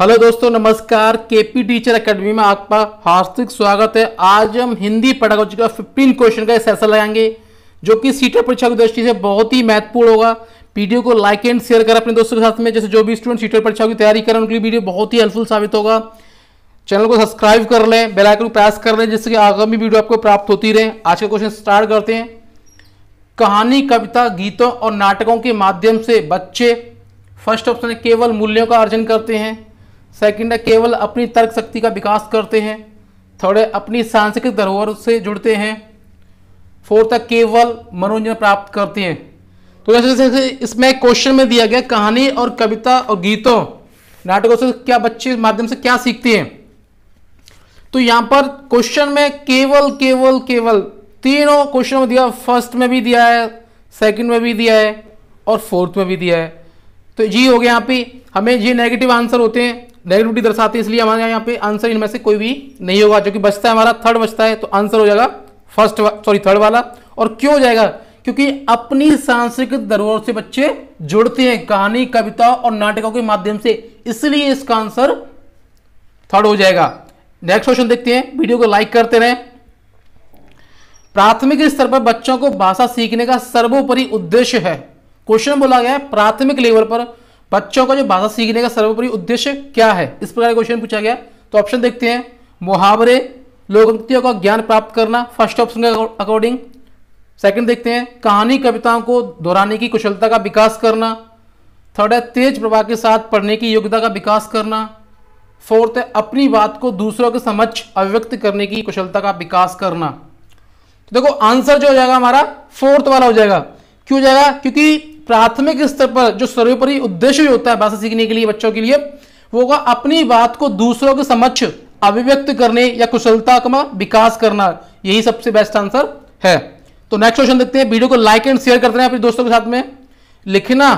hello दोस्तों नमस्कार KP teacher academy में आपका हार्दिक स्वागत है आज हम हिंदी कर का फिफ्टीन क्वेश्चन का सेशन लगाएंगे जो कि सीटर परीक्षा की दृष्टि से बहुत ही महत्वपूर्ण होगा वीडियो को लाइक एंड शेयर करें अपने दोस्तों के साथ में जैसे जो भी स्टूडेंट सीटर परीक्षा की तैयारी करें उनके लिए वीडियो बहुत ही हेल्पफुल साबित होगा चैनल को सब्सक्राइब कर लें बेलाइकन प्रेस कर लें जिससे कि आगामी वीडियो आपको प्राप्त होती रहे आज का क्वेश्चन स्टार्ट करते हैं कहानी कविता गीतों और नाटकों के माध्यम से बच्चे फर्स्ट ऑप्शन केवल मूल्यों का अर्जन करते हैं सेकंड है केवल अपनी तर्क शक्ति का विकास करते हैं थर्ड है अपनी सांस्कृतिक धरोहर से जुड़ते हैं फोर्थ है केवल मनोरंजन प्राप्त करते हैं तो जैसे जैसे इसमें क्वेश्चन में दिया गया कहानी और कविता और गीतों नाटकों से क्या बच्चे माध्यम से क्या सीखते हैं तो यहाँ पर क्वेश्चन में केवल केवल केवल तीनों क्वेश्चन में दिया फर्स्ट में भी दिया है सेकंड में भी दिया है और फोर्थ में भी दिया है तो जी हो गया यहाँ पे हमें जी नेगेटिव आंसर होते हैं नेगेटिविटी दर्शाती है इसलिए हमारे यहाँ पे आंसर इनमें से कोई भी नहीं होगा जो कि बचता है हमारा थर्ड बचता है तो आंसर हो जाएगा फर्स्ट सॉरी थर्ड वाला और क्यों हो जाएगा क्योंकि अपनी सांस्कृतिक धरोहर से बच्चे जुड़ते हैं कहानी कविता और नाटकों के माध्यम से इसलिए इसका आंसर थर्ड हो जाएगा नेक्स्ट क्वेश्चन देखते हैं वीडियो को लाइक करते रहें प्राथमिक स्तर पर बच्चों को भाषा सीखने का सर्वोपरि उद्देश्य है क्वेश्चन बोला गया है प्राथमिक लेवल पर बच्चों का जो भाषा सीखने का सर्वोपरि उद्देश्य क्या है इस प्रकार क्वेश्चन पूछा गया तो ऑप्शन देखते हैं मुहावरे लोकोक्तियों का ज्ञान प्राप्त करना फर्स्ट ऑप्शन के अकॉर्डिंग सेकंड देखते हैं कहानी कविताओं को दोहराने की कुशलता का विकास करना थर्ड है तेज प्रभाव के साथ पढ़ने की योग्यता का विकास करना फोर्थ है अपनी बात को दूसरों के समक्ष अभिव्यक्त करने की कुशलता का विकास करना तो देखो आंसर जो हो जाएगा हमारा फोर्थ वाला हो जाएगा क्यों हो जाएगा क्योंकि प्राथमिक स्तर पर जो सर्वोपरि उद्देश्य होता है भाषा सीखने के लिए बच्चों के लिए वो होगा अपनी बात को दूसरों के समक्ष अभिव्यक्त करने या कुशलता का विकास करना यही सबसे बेस्ट आंसर है तो नेक्स्ट क्वेश्चन देखते हैं वीडियो को लाइक एंड शेयर करते हैं अपने दोस्तों के साथ में लिखना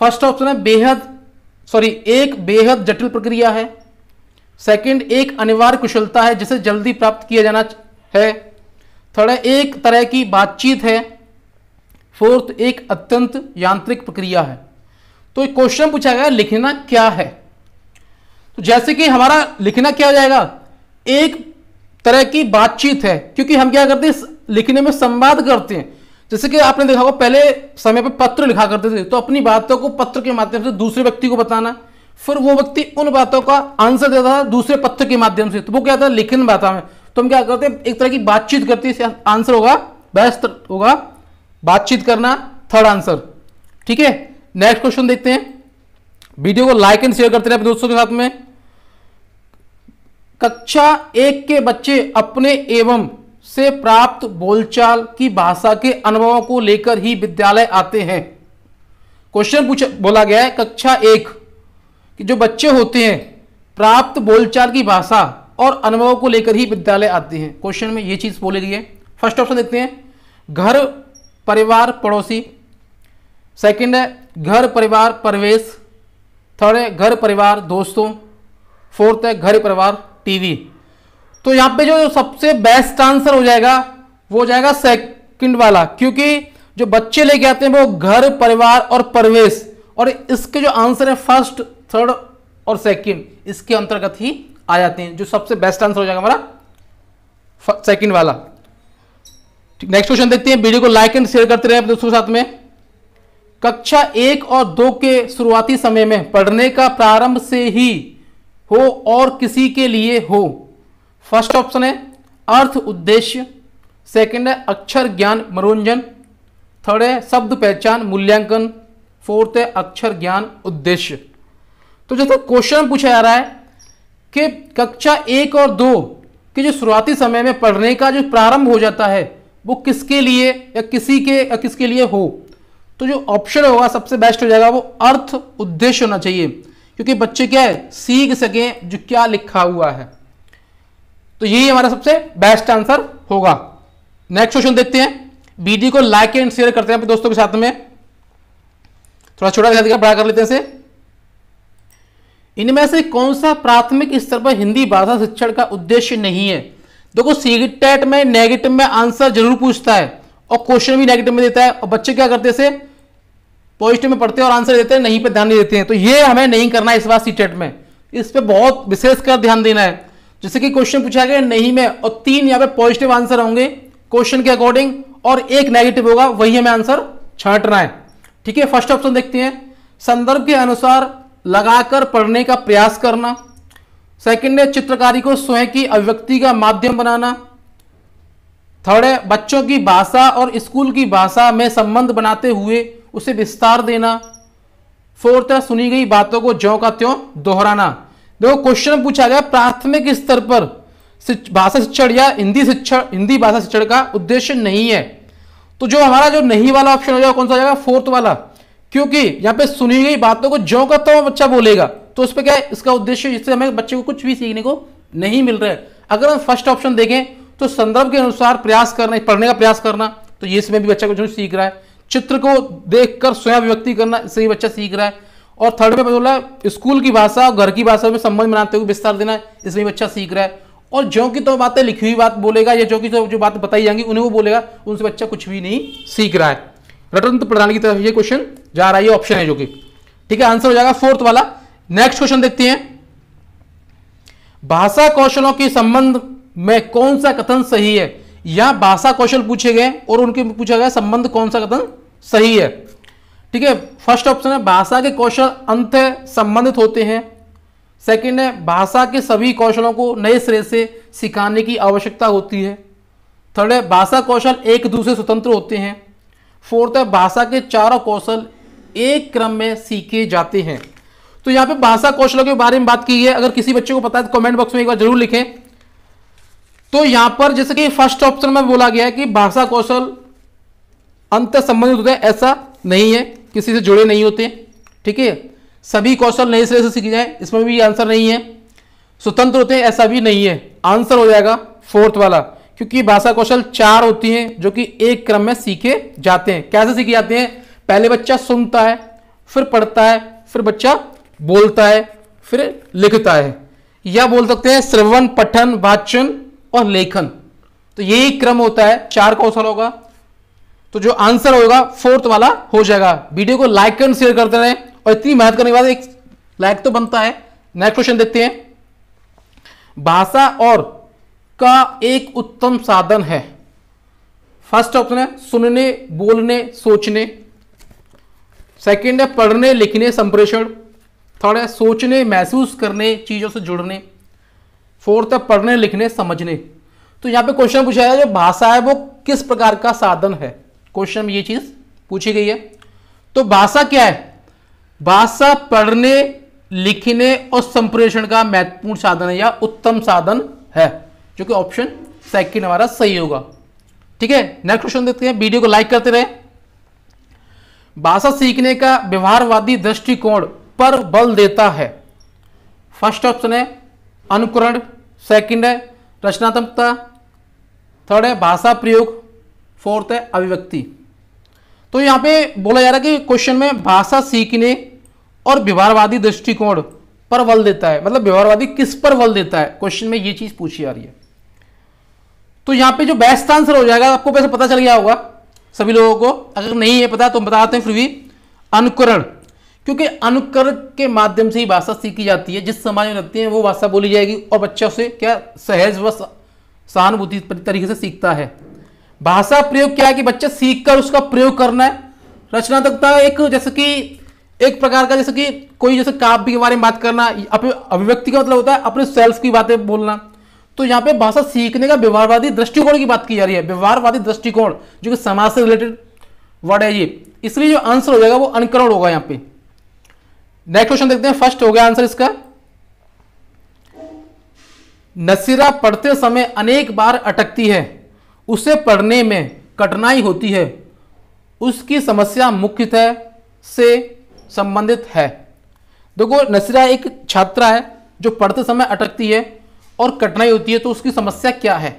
फर्स्ट ऑप्शन है बेहद सॉरी एक बेहद जटिल प्रक्रिया है सेकंड एक अनिवार्य कुशलता है जिसे जल्दी प्राप्त किया जाना है थर्ड है एक तरह की बातचीत है फोर्थ एक अत्यंत यांत्रिक प्रक्रिया है तो क्वेश्चन पूछा गया लिखना क्या है तो जैसे कि हमारा लिखना क्या हो जाएगा एक तरह की बातचीत है क्योंकि हम क्या करते हैं लिखने में संवाद करते हैं जैसे कि आपने देखा होगा पहले समय पर पत्र लिखा करते थे तो अपनी बातों को पत्र के माध्यम से दूसरे व्यक्ति को बताना फिर वो व्यक्ति उन बातों का आंसर देता था दूसरे पत्र के माध्यम से तो वो क्या था लिखन बातों में तो हम क्या करते हैं एक तरह की बातचीत करते हैं आंसर होगा बेस्ट होगा बातचीत करना थर्ड आंसर ठीक है नेक्स्ट क्वेश्चन देखते हैं वीडियो को लाइक एंड शेयर करते रहे अपने दोस्तों के साथ में कक्षा एक के बच्चे अपने एवं से प्राप्त बोलचाल की भाषा के अनुभवों को लेकर ही विद्यालय आते हैं क्वेश्चन पूछा बोला गया है कक्षा एक कि जो बच्चे होते हैं प्राप्त बोलचाल की भाषा और अनुभवों को लेकर ही विद्यालय आते हैं क्वेश्चन में ये चीज़ बोले गई है फर्स्ट ऑप्शन देखते हैं घर परिवार पड़ोसी सेकंड है घर परिवार परवेश थर्ड है घर परिवार दोस्तों फोर्थ है घर परिवार टीवी तो यहाँ पे जो सबसे बेस्ट आंसर हो जाएगा वो हो जाएगा सेकंड वाला क्योंकि जो बच्चे लेके आते हैं वो घर परिवार और परवेश और इसके जो आंसर है फर्स्ट थर्ड और सेकंड इसके अंतर्गत ही आ जाते हैं जो सबसे बेस्ट आंसर हो जाएगा हमारा सेकंड वाला नेक्स्ट क्वेश्चन देखते हैं वीडियो को लाइक एंड शेयर करते रहे दोस्तों के साथ में कक्षा एक और दो के शुरुआती समय में पढ़ने का प्रारंभ से ही हो और किसी के लिए हो फर्स्ट ऑप्शन है अर्थ उद्देश्य सेकंड है अक्षर ज्ञान मनोरंजन थर्ड है शब्द पहचान मूल्यांकन फोर्थ है अक्षर ज्ञान उद्देश्य तो जैसे क्वेश्चन पूछा जा रहा है कि कक्षा एक और दो के जो शुरुआती समय में पढ़ने का जो प्रारंभ हो जाता है वो किसके लिए या किसी के या किसके लिए हो तो जो ऑप्शन होगा सबसे बेस्ट हो जाएगा वो अर्थ उद्देश्य होना चाहिए क्योंकि बच्चे क्या है सीख सकें जो क्या लिखा हुआ है तो यही हमारा सबसे बेस्ट आंसर होगा नेक्स्ट क्वेश्चन देखते हैं वीडियो को लाइक एंड शेयर करते हैं अपने दोस्तों के साथ में थोड़ा छोटा दिखा बड़ा कर लेते हैं इसे इनमें से कौन सा प्राथमिक स्तर पर हिंदी भाषा शिक्षण का उद्देश्य नहीं है देखो सीटेट में नेगेटिव में आंसर जरूर पूछता है और क्वेश्चन भी नेगेटिव में देता है और बच्चे क्या करते से पॉजिटिव में पढ़ते हैं और आंसर देते हैं नहीं पे ध्यान नहीं देते हैं तो ये हमें नहीं करना है इस बार सीटेट में इस पर बहुत विशेषकर ध्यान देना है जैसे कि क्वेश्चन पूछा गया नहीं में और तीन यहाँ पे पॉजिटिव आंसर होंगे क्वेश्चन के अकॉर्डिंग और एक नेगेटिव होगा वही हमें आंसर छाटना है ठीक है फर्स्ट ऑप्शन देखते हैं संदर्भ के अनुसार लगाकर पढ़ने का प्रयास करना सेकंड है चित्रकारी को स्वयं की अभिव्यक्ति का माध्यम बनाना थर्ड है बच्चों की भाषा और स्कूल की भाषा में संबंध बनाते हुए उसे विस्तार देना फोर्थ है सुनी गई बातों को ज्यों का त्यों दोहराना देखो क्वेश्चन पूछा गया प्राथमिक स्तर पर भाषा शिक्षण या हिंदी शिक्षण हिंदी भाषा शिक्षण का उद्देश्य नहीं है तो जो हमारा जो नहीं वाला ऑप्शन हो जाएगा कौन सा हो जाएगा फोर्थ वाला क्योंकि यहां पे सुनी गई बातों को जो का तो बच्चा बोलेगा तो उस पर क्या है इसका उद्देश्य इससे हमें बच्चे को कुछ भी सीखने को नहीं मिल रहा है अगर हम फर्स्ट ऑप्शन देखें तो संदर्भ के अनुसार प्रयास करना पढ़ने का प्रयास करना तो ये इसमें भी बच्चा कुछ सीख रहा है चित्र को देखकर स्वयं व्यक्ति करना इससे भी बच्चा सीख रहा है और थर्ड में बोला स्कूल की भाषा और घर की भाषा में संबंध बनाते हुए विस्तार देना इसमें भी बच्चा सीख रहा है और जो की तो बातें लिखी हुई बात बोलेगा या जो की जो बात बताई जाएंगी उन्हें वो बोलेगा उनसे बच्चा कुछ भी नहीं सीख रहा है रटंत तो प्रधान की तरफ ये क्वेश्चन जा रहा है ऑप्शन है जो कि ठीक है आंसर हो जाएगा फोर्थ वाला नेक्स्ट क्वेश्चन देखते हैं भाषा कौशलों के संबंध में कौन सा कथन सही है यहां भाषा कौशल पूछे गए और उनके पूछा गया संबंध कौन सा कथन सही है ठीक है फर्स्ट ऑप्शन है भाषा के कौशल अंत संबंधित होते हैं सेकंड है भाषा के सभी कौशलों को नए सिरे से सिखाने की आवश्यकता होती है थर्ड है भाषा कौशल एक दूसरे स्वतंत्र होते हैं फोर्थ है भाषा के चारों कौशल एक क्रम में सीखे जाते हैं तो यहां पे भाषा कौशलों के बारे में बात की है अगर किसी बच्चे को पता है तो कमेंट बॉक्स में एक बार जरूर लिखें तो यहां पर जैसे कि फर्स्ट ऑप्शन में बोला गया है कि भाषा कौशल अंत संबंधित होते हैं ऐसा नहीं है किसी से जुड़े नहीं होते ठीक है सभी कौशल नए सिरे से सीखे जाए इसमें भी आंसर नहीं है स्वतंत्र होते हैं ऐसा भी नहीं है आंसर हो जाएगा फोर्थ वाला क्योंकि भाषा कौशल चार होती हैं जो कि एक क्रम में सीखे जाते हैं कैसे सीखे जाते हैं पहले बच्चा सुनता है फिर पढ़ता है फिर बच्चा बोलता है फिर लिखता है या बोल सकते हैं श्रवण पठन वाचन और लेखन तो यही क्रम होता है चार कौशल होगा तो जो आंसर होगा फोर्थ वाला हो जाएगा वीडियो को लाइक एंड शेयर करते रहे और इतनी मेहनत करने के बाद एक लाइक तो बनता है नेक्स्ट क्वेश्चन देखते हैं भाषा और का एक उत्तम साधन है फर्स्ट ऑप्शन है सुनने बोलने सोचने सेकेंड है पढ़ने लिखने संप्रेषण थर्ड है सोचने महसूस करने चीज़ों से जुड़ने फोर्थ है पढ़ने लिखने समझने तो यहाँ पे क्वेश्चन पूछा है जो भाषा है वो किस प्रकार का साधन है क्वेश्चन में ये चीज़ पूछी गई है तो भाषा क्या है भाषा पढ़ने लिखने और संप्रेषण का महत्वपूर्ण साधन है या उत्तम साधन है जो कि ऑप्शन सेकेंड हमारा सही होगा ठीक है नेक्स्ट क्वेश्चन देखते हैं वीडियो को लाइक करते रहें भाषा सीखने का व्यवहारवादी दृष्टिकोण पर बल देता है फर्स्ट ऑप्शन है अनुकरण सेकंड है रचनात्मकता थर्ड है भाषा प्रयोग फोर्थ है अभिव्यक्ति तो यहाँ पे बोला जा रहा है कि क्वेश्चन में भाषा सीखने और व्यवहारवादी दृष्टिकोण पर बल देता है मतलब व्यवहारवादी किस पर बल देता है क्वेश्चन में ये चीज़ पूछी जा रही है तो यहाँ पे जो बेस्ट आंसर हो जाएगा आपको वैसे पता चल गया होगा सभी लोगों को अगर नहीं है पता तो बताते हैं फिर भी अनुकरण क्योंकि अनुकरण के माध्यम से ही भाषा सीखी जाती है जिस समाज में रहती है वो भाषा बोली जाएगी और बच्चा उसे क्या सहज व सहानुभूति तरीके से सीखता है भाषा प्रयोग क्या है कि बच्चा सीखकर उसका प्रयोग करना है रचनात्मकता एक जैसे कि एक प्रकार का जैसे कि कोई जैसे काव्य के बारे में बात करना अपने अभिव्यक्ति का मतलब होता है अपने सेल्फ की बातें बोलना तो यहाँ पे भाषा सीखने का व्यवहारवादी दृष्टिकोण की बात की जा रही है व्यवहारवादी दृष्टिकोण जो कि समाज से रिलेटेड वर्ड है ये इसलिए जो आंसर हो जाएगा वो अनकरण होगा यहाँ पे नेक्स्ट क्वेश्चन देखते हैं फर्स्ट हो गया आंसर इसका नसीरा पढ़ते समय अनेक बार अटकती है उसे पढ़ने में कठिनाई होती है उसकी समस्या मुख्यतः से संबंधित है देखो नसीरा एक छात्रा है जो पढ़ते समय अटकती है और कठिनाई होती है तो उसकी समस्या क्या है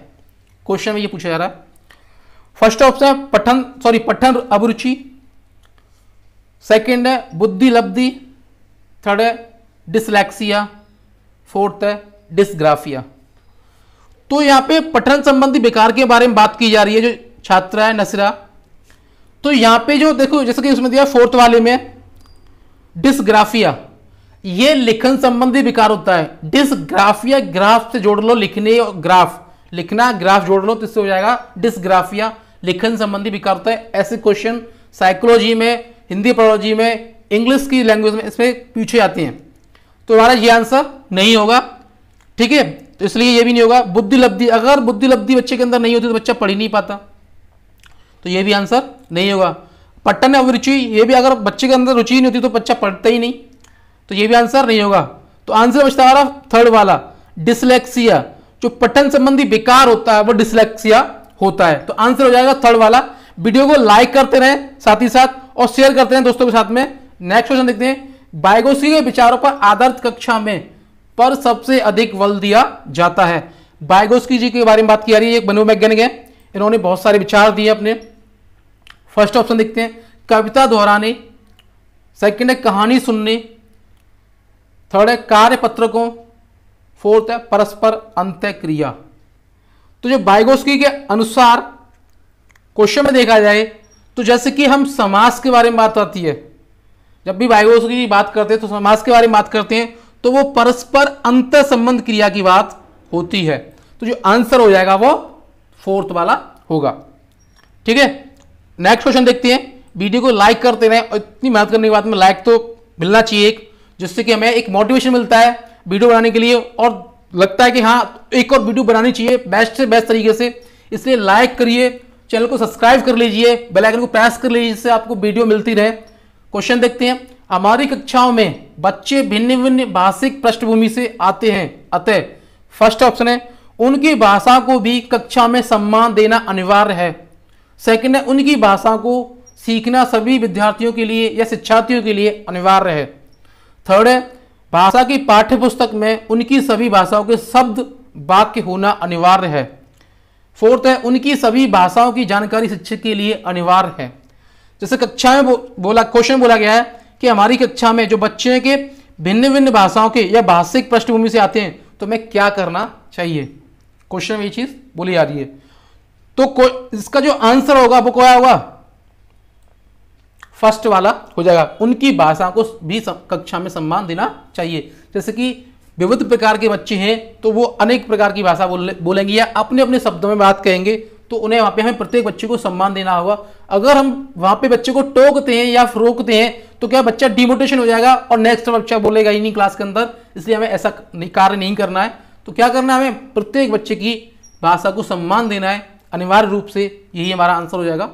क्वेश्चन में ये पूछा जा रहा है फर्स्ट ऑप्शन है पठन सॉरी पठन अभिरुचि सेकंड है बुद्धि लब्धि थर्ड है डिसलैक्सिया फोर्थ है डिसग्राफिया तो यहाँ पे पठन संबंधी बेकार के बारे में बात की जा रही है जो छात्रा है नसरा तो यहाँ पे जो देखो जैसे कि उसमें दिया फोर्थ वाले में डिसग्राफिया ये लिखन संबंधी विकार होता है डिसग्राफिया ग्राफ से जोड़ लो लिखने ग्राफ लिखना ग्राफ जोड़ लो तो इससे हो जाएगा डिसग्राफिया लिखन संबंधी विकार होता है ऐसे क्वेश्चन साइकोलॉजी में हिंदी पॉलोजी में इंग्लिश की लैंग्वेज में इसमें पूछे जाते हैं तो हमारा ये आंसर नहीं होगा ठीक है तो इसलिए ये भी नहीं होगा बुद्धि लब्धि अगर बुद्धि लब्धि बच्चे के अंदर नहीं होती तो बच्चा पढ़ ही नहीं पाता तो ये भी आंसर नहीं होगा पट्टन अभिरुचि ये भी अगर बच्चे के अंदर रुचि नहीं होती तो बच्चा पढ़ता ही नहीं तो ये भी आंसर नहीं होगा तो आंसर बचता हमारा थर्ड वाला डिसलेक्सिया जो पठन संबंधी विकार होता है वो डिसलेक्सिया होता है तो आंसर हो जाएगा थर्ड वाला वीडियो को लाइक करते रहें साथ ही साथ और शेयर करते हैं दोस्तों के साथ में नेक्स्ट क्वेश्चन देखते हैं बायोगोसी के विचारों पर आदर्श कक्षा में पर सबसे अधिक बल दिया जाता है बायोगोस्की जी के बारे में बात की जा रही है एक मनोवैज्ञानिक है इन्होंने बहुत सारे विचार दिए अपने फर्स्ट ऑप्शन देखते हैं कविता दोहराने सेकंड है कहानी सुनने थर्ड है कार्य पत्रकों फोर्थ है परस्पर अंत्य क्रिया तो जो बाइगोस्की के अनुसार क्वेश्चन में देखा जाए तो जैसे कि हम समास के बारे में बात आती है जब भी बाइगोस्की की बात करते हैं तो समास के बारे में बात करते हैं तो वो परस्पर अंत संबंध क्रिया की बात होती है तो जो आंसर हो जाएगा वो फोर्थ वाला होगा ठीक है नेक्स्ट क्वेश्चन देखते हैं वीडियो को लाइक करते रहें और इतनी मेहनत करने के बाद में लाइक तो मिलना चाहिए एक जिससे कि हमें एक मोटिवेशन मिलता है वीडियो बनाने के लिए और लगता है कि हाँ एक और वीडियो बनानी चाहिए बेस्ट से बेस्ट तरीके से इसलिए लाइक करिए चैनल को सब्सक्राइब कर लीजिए बेल आइकन को प्रेस कर लीजिए जिससे आपको वीडियो मिलती रहे क्वेश्चन देखते हैं हमारी कक्षाओं में बच्चे भिन्न भिन्न भाषिक पृष्ठभूमि से आते हैं अतः फर्स्ट ऑप्शन है उनकी भाषा को भी कक्षा में सम्मान देना अनिवार्य है सेकेंड है उनकी भाषा को सीखना सभी विद्यार्थियों के लिए या शिक्षार्थियों के लिए अनिवार्य है थर्ड है भाषा की पाठ्यपुस्तक में उनकी सभी भाषाओं के शब्द वाक्य होना अनिवार्य है फोर्थ है उनकी सभी भाषाओं की जानकारी शिक्षक के लिए अनिवार्य है जैसे कक्षा में बो, बोला क्वेश्चन बोला गया है कि हमारी कक्षा में जो बच्चे के भिन्न भिन्न भाषाओं के या भाषिक पृष्ठभूमि से आते हैं तो मैं क्या करना चाहिए क्वेश्चन में ये चीज़ बोली जा रही है तो इसका जो आंसर होगा वो क्या होगा फर्स्ट वाला हो जाएगा उनकी भाषा को भी कक्षा में सम्मान देना चाहिए जैसे कि विविध प्रकार के बच्चे हैं तो वो अनेक प्रकार की भाषा बोले बोलेंगे या अपने अपने शब्दों में बात कहेंगे तो उन्हें वहाँ पे हमें प्रत्येक बच्चे को सम्मान देना होगा अगर हम वहाँ पे बच्चे को टोकते हैं या रोकते हैं तो क्या बच्चा डिमोटेशन हो जाएगा और नेक्स्ट बच्चा बोलेगा ही नहीं क्लास के अंदर इसलिए हमें ऐसा कार्य नहीं करना है तो क्या करना है हमें प्रत्येक बच्चे की भाषा को सम्मान देना है अनिवार्य रूप से यही हमारा आंसर हो जाएगा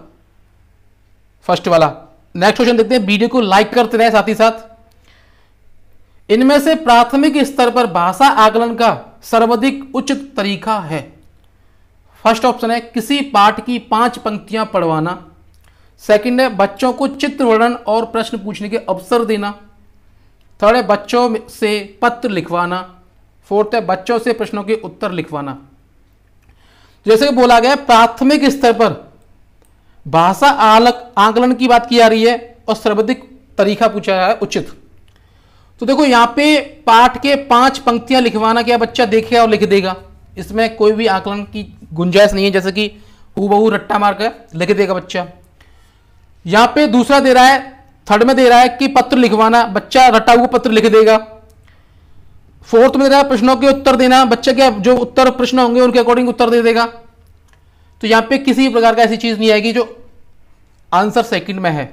फर्स्ट वाला नेक्स्ट क्वेश्चन देखते हैं वीडियो को लाइक करते रहे साथ ही साथ इनमें से प्राथमिक स्तर पर भाषा आकलन का सर्वाधिक उचित तरीका है फर्स्ट ऑप्शन है किसी पाठ की पांच पंक्तियां पढ़वाना सेकंड है बच्चों को चित्र वर्णन और प्रश्न पूछने के अवसर देना थर्ड है बच्चों से पत्र लिखवाना फोर्थ है बच्चों से प्रश्नों के उत्तर लिखवाना जैसे कि बोला गया प्राथमिक स्तर पर भाषा आलक आंकलन की बात की जा रही है और सर्वाधिक तरीका पूछा जा रहा है उचित तो देखो यहां पे पाठ के पांच पंक्तियां लिखवाना क्या बच्चा देखेगा और लिख देगा इसमें कोई भी आंकलन की गुंजाइश नहीं है जैसे कि हु रट्टा रट्टा मारकर लिख देगा बच्चा यहां पे दूसरा दे रहा है थर्ड में दे रहा है कि पत्र लिखवाना बच्चा रट्टा हुआ पत्र लिख देगा फोर्थ में दे रहा है प्रश्नों के उत्तर देना बच्चा क्या जो उत्तर प्रश्न होंगे उनके अकॉर्डिंग उत्तर दे देगा तो यहां पे किसी प्रकार का ऐसी चीज नहीं आएगी जो आंसर सेकंड में है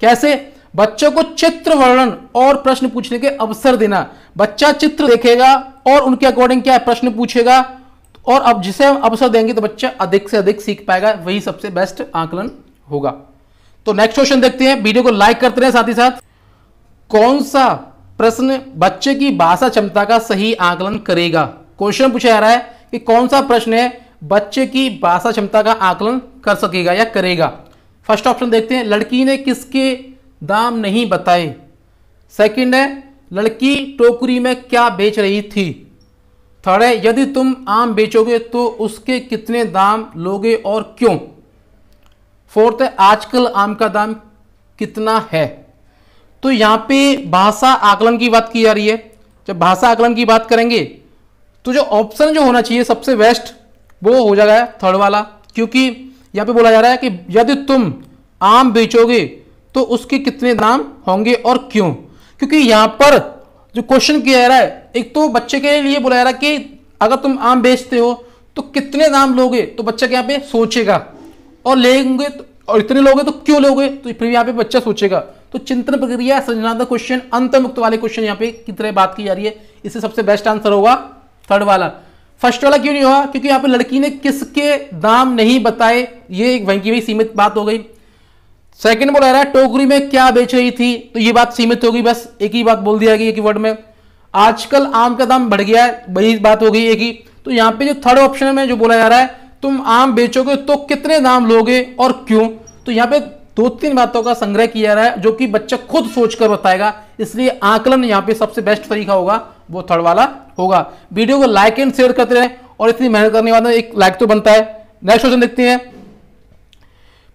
कैसे बच्चों को चित्र वर्णन और प्रश्न पूछने के अवसर देना बच्चा चित्र देखेगा और उनके अकॉर्डिंग क्या है प्रश्न पूछेगा और अब जिसे हम अवसर देंगे तो बच्चा अधिक से अधिक सीख पाएगा वही सबसे बेस्ट आंकलन होगा तो नेक्स्ट क्वेश्चन देखते हैं वीडियो को लाइक करते रहे साथ ही साथ कौन सा प्रश्न बच्चे की भाषा क्षमता का सही आकलन करेगा क्वेश्चन पूछा जा रहा है कि कौन सा प्रश्न है बच्चे की भाषा क्षमता का आकलन कर सकेगा या करेगा फर्स्ट ऑप्शन देखते हैं लड़की ने किसके दाम नहीं बताए सेकंड है लड़की टोकरी में क्या बेच रही थी थर्ड है यदि तुम आम बेचोगे तो उसके कितने दाम लोगे और क्यों फोर्थ है आजकल आम का दाम कितना है तो यहाँ पे भाषा आकलन की बात की जा रही है जब भाषा आकलन की बात करेंगे तो जो ऑप्शन जो होना चाहिए सबसे बेस्ट वो हो जाएगा थर्ड वाला क्योंकि यहाँ पे बोला जा रहा है कि यदि तुम आम बेचोगे तो उसके कितने दाम होंगे और क्यों क्योंकि यहाँ पर जो क्वेश्चन किया जा रहा है एक तो बच्चे के लिए बोला जा रहा है कि अगर तुम आम बेचते हो तो कितने दाम लोगे तो बच्चा यहाँ पे सोचेगा और लेंगे तो, और इतने लोगे तो क्यों लोगे तो फिर यहाँ पे बच्चा सोचेगा तो चिंतन प्रक्रिया सृजनात्मक क्वेश्चन अंतर्मुक्त वाले क्वेश्चन यहाँ पे की तरह बात की जा रही है इससे सबसे बेस्ट आंसर होगा थर्ड वाला फर्स्ट वाला क्यों नहीं हुआ क्योंकि यहां पे लड़की ने किसके दाम नहीं बताए ये एक वहीं की वहीं सीमित बात हो गई सेकंड बोला रहा है टोकरी में क्या बेच रही थी तो ये बात सीमित होगी बस एक ही बात बोल दिया गया एक ही वर्ड में आजकल आम का दाम बढ़ गया है वही बात हो गई एक ही तो यहाँ पे जो थर्ड ऑप्शन में जो बोला जा रहा है तुम आम बेचोगे तो कितने दाम लोगे और क्यों तो यहाँ पे दो तीन बातों का संग्रह किया जा रहा है जो कि बच्चा खुद सोचकर बताएगा इसलिए आकलन यहाँ पे सबसे बेस्ट तरीका होगा वो थर्ड वाला होगा वीडियो को लाइक एंड शेयर करते रहे और इतनी मेहनत करने वाले एक लाइक तो बनता है नेक्स्ट क्वेश्चन देखते हैं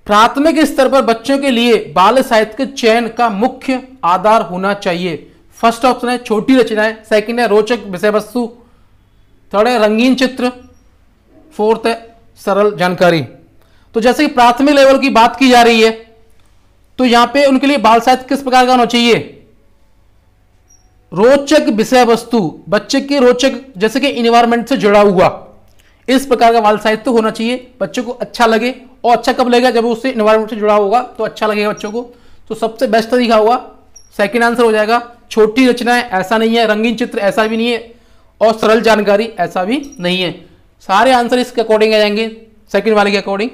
प्राथमिक स्तर पर बच्चों के लिए बाल साहित्य के चयन का मुख्य आधार होना चाहिए फर्स्ट ऑप्शन है छोटी रचनाएं सेकंड है रोचक विषय वस्तु थर्ड है रंगीन चित्र फोर्थ है सरल जानकारी तो जैसे कि प्राथमिक लेवल की बात की जा रही है तो यहां पे उनके लिए बाल साहित्य किस प्रकार का होना चाहिए रोचक विषय वस्तु बच्चे के रोचक जैसे कि इन्वायरमेंट से जुड़ा हुआ इस प्रकार का बाल साहित्य तो होना चाहिए बच्चे को अच्छा लगे और अच्छा कब लगेगा जब उससे इन्वायरमेंट से जुड़ा होगा तो अच्छा लगेगा बच्चों को तो सबसे बेस्ट तरीका होगा सेकेंड आंसर हो जाएगा छोटी रचनाएं ऐसा नहीं है रंगीन चित्र ऐसा भी नहीं है और सरल जानकारी ऐसा भी नहीं है सारे आंसर इसके अकॉर्डिंग आ जाएंगे सेकंड वाले के अकॉर्डिंग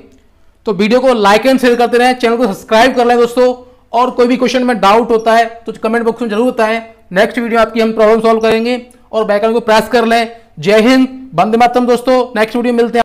तो वीडियो को लाइक एंड शेयर करते रहें चैनल को सब्सक्राइब कर लें दोस्तों और कोई भी क्वेश्चन में डाउट होता है तो कमेंट बॉक्स में जरूर बताएं नेक्स्ट वीडियो आपकी हम प्रॉब्लम सॉल्व करेंगे और बैकग्राउंड को प्रेस कर लें जय हिंद बंदे मातम दोस्तों नेक्स्ट वीडियो मिलते हैं